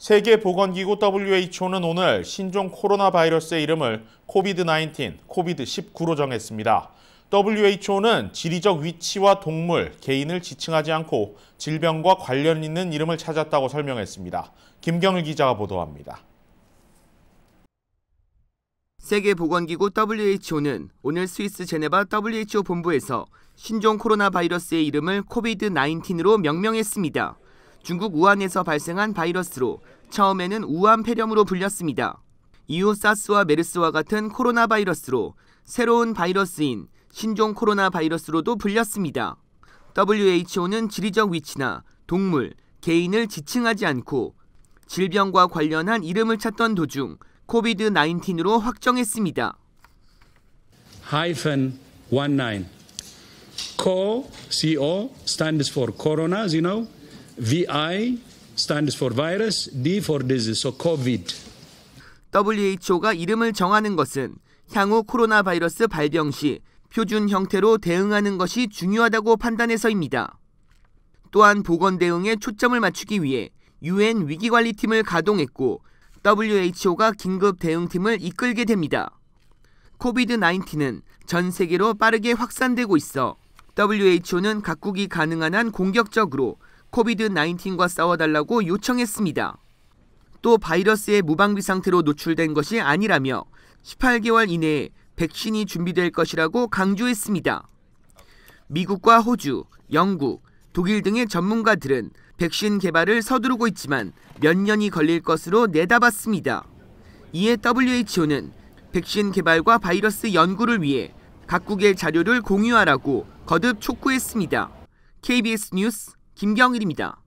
세계보건기구 WHO는 오늘 신종 코로나 바이러스의 이름을 코비드-19, 코비드-19로 정했습니다. WHO는 지리적 위치와 동물, 개인을 지칭하지 않고 질병과 관련 있는 이름을 찾았다고 설명했습니다. 김경일 기자가 보도합니다. 세계보건기구 WHO는 오늘 스위스 제네바 WHO 본부에서 신종 코로나 바이러스의 이름을 코비드-19으로 명명했습니다. 중국 우한에서 발생한 바이러스로 처음에는 우한 폐렴으로 불렸습니다. 이후 사스와 메르스와 같은 코로나 바이러스로 새로운 바이러스인 신종 코로나 바이러스로도 불렸습니다. WHO는 지리적 위치나 동물, 개인을 지칭하지 않고 질병과 관련한 이름을 찾던 도중 코비드 19으로 확정했습니다. h y p 19. c CO stands for corona, you know. VI stands for virus, D for disease, so COVID. WHO가 이름을 정하는 것은 향후 코로나 바이러스 발병 시 표준 형태로 대응하는 것이 중요하다고 판단해서입니다. 또한 보건 대응에 초점을 맞추기 위해 UN 위기관리팀을 가동했고 WHO가 긴급 대응팀을 이끌게 됩니다. c o v i d 1 9은전 세계로 빠르게 확산되고 있어 WHO는 각국이 가능한 한 공격적으로 코비드 19과 싸워달라고 요청했습니다. 또 바이러스의 무방비 상태로 노출된 것이 아니라며 18개월 이내에 백신이 준비될 것이라고 강조했습니다. 미국과 호주, 영국, 독일 등의 전문가들은 백신 개발을 서두르고 있지만 몇 년이 걸릴 것으로 내다봤습니다. 이에 WHO는 백신 개발과 바이러스 연구를 위해 각국의 자료를 공유하라고 거듭 촉구했습니다. KBS 뉴스 김경일입니다.